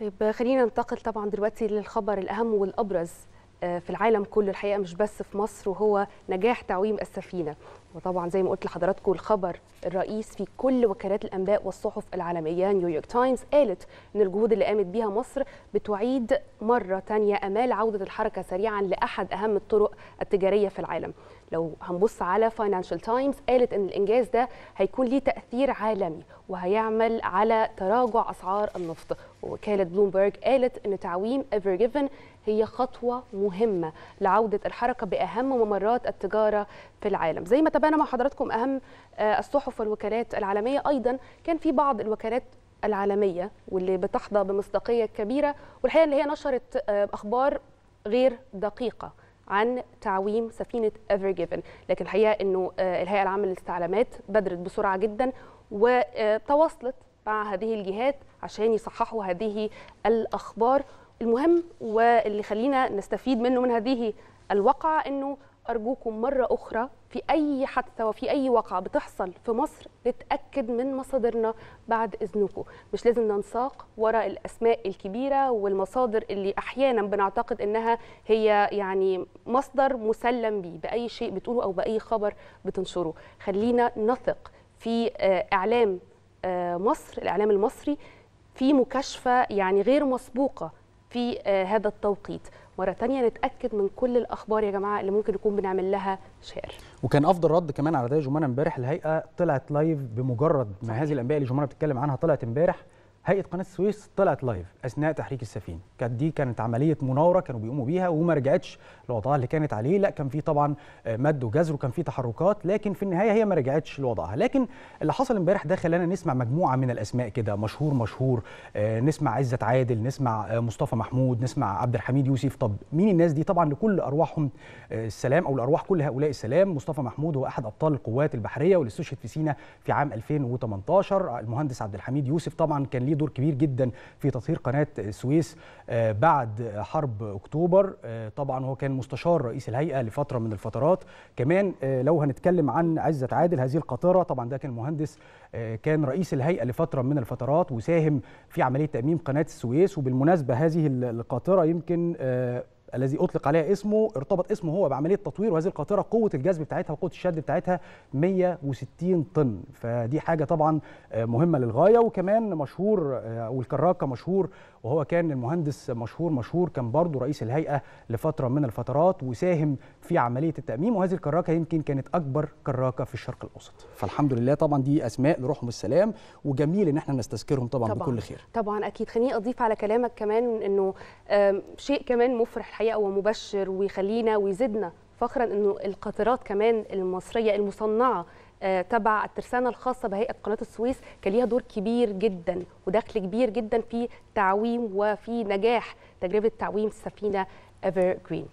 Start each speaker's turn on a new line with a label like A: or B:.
A: طيب خلينا ننتقل طبعا دلوقتي للخبر الاهم والابرز آه، في العالم كله الحقيقه مش بس في مصر وهو نجاح تعويم السفينه وطبعا زي ما قلت لحضراتكم الخبر الرئيس في كل وكالات الانباء والصحف العالميه نيويورك تايمز قالت ان الجهود اللي قامت بيها مصر بتعيد مره ثانيه امال عوده الحركه سريعا لاحد اهم الطرق التجاريه في العالم لو هنبص على فاينانشال تايمز قالت ان الانجاز ده هيكون ليه تاثير عالمي وهيعمل على تراجع اسعار النفط ووكاله بلومبرج قالت ان تعويم ايفر جيفن هي خطوه مهمه لعوده الحركه باهم ممرات التجاره في العالم زي ما تابعنا مع حضراتكم اهم آه، الصحف والوكالات العالميه ايضا كان في بعض الوكالات العالميه واللي بتحظى بمصداقيه كبيره والحقيقه اللي هي نشرت آه، اخبار غير دقيقه عن تعويم سفينه ايفر جيفن لكن الحقيقه انه آه، الهيئه العامه للاستعلامات بدرت بسرعه جدا وتواصلت مع هذه الجهات عشان يصححوا هذه الاخبار المهم واللي خلينا نستفيد منه من هذه الواقعة أنه ارجوكم مره اخرى في اي حادثه وفي اي وقعه بتحصل في مصر نتاكد من مصادرنا بعد اذنكم مش لازم ننساق وراء الاسماء الكبيره والمصادر اللي احيانا بنعتقد انها هي يعني مصدر مسلم بيه باي شيء بتقوله او باي خبر بتنشره خلينا نثق في آه، اعلام آه، مصر الاعلام المصري في مكاشفه يعني غير مسبوقه في آه، هذا التوقيت مره تانية نتاكد من كل الاخبار يا جماعه اللي ممكن نكون بنعمل لها شير
B: وكان افضل رد كمان على ده جمانه امبارح الهيئه طلعت لايف بمجرد ما هذه الانباء اللي جمانه بتتكلم عنها طلعت امبارح هيئه قناه السويس طلعت لايف اثناء تحريك السفينه كانت دي كانت عمليه مناوره كانوا بيقوموا بيها وما رجعتش لوضعها اللي كانت عليه لا كان في طبعا آه، مد وجزر وكان في تحركات لكن في النهايه هي ما رجعتش لوضعها لكن اللي حصل امبارح ده خلانا نسمع مجموعه من الاسماء كده مشهور مشهور آه، نسمع عزت عادل نسمع آه، مصطفى محمود نسمع عبد الحميد يوسف طب مين الناس دي طبعا لكل ارواحهم السلام او لارواح كل هؤلاء السلام مصطفى محمود هو احد ابطال القوات البحريه واللي استشهد في سينا في عام 2018 المهندس عبد الحميد يوسف طبعا كان ليه ليه دور كبير جدا في تطهير قناه السويس آه، بعد حرب اكتوبر آه، طبعا هو كان مستشار رئيس الهيئه لفتره من الفترات كمان آه، لو هنتكلم عن عزت عادل هذه القطارة طبعا ده كان مهندس كان رئيس الهيئه لفتره من الفترات وساهم في عمليه تاميم قناه السويس وبالمناسبه هذه القاطره يمكن الذي اطلق عليها اسمه ارتبط اسمه هو بعمليه تطوير وهذه القاطره قوه الجذب بتاعتها وقوه الشد بتاعتها 160 طن فدي حاجه طبعا آه، مهمه للغايه وكمان مشهور آه، والكراكه مشهور وهو كان المهندس مشهور مشهور كان برضه رئيس الهيئه لفتره من الفترات وساهم في عمليه التاميم وهذه الكراكه يمكن كانت اكبر كراكه في الشرق الاوسط فالحمد لله طبعا دي اسماء لروحهم السلام وجميل ان احنا نستذكرهم طبعا, طبعا بكل خير
A: طبعا اكيد خليني اضيف على كلامك كمان انه شيء كمان مفرح الحقيقه ومبشر ويخلينا ويزيدنا فخرا انه القاطرات كمان المصريه المصنعه آه، تبع الترسانه الخاصه بهيئه قناه السويس كان ليها دور كبير جدا ودخل كبير جدا في تعويم وفي نجاح تجربه تعويم السفينه ايفر جرين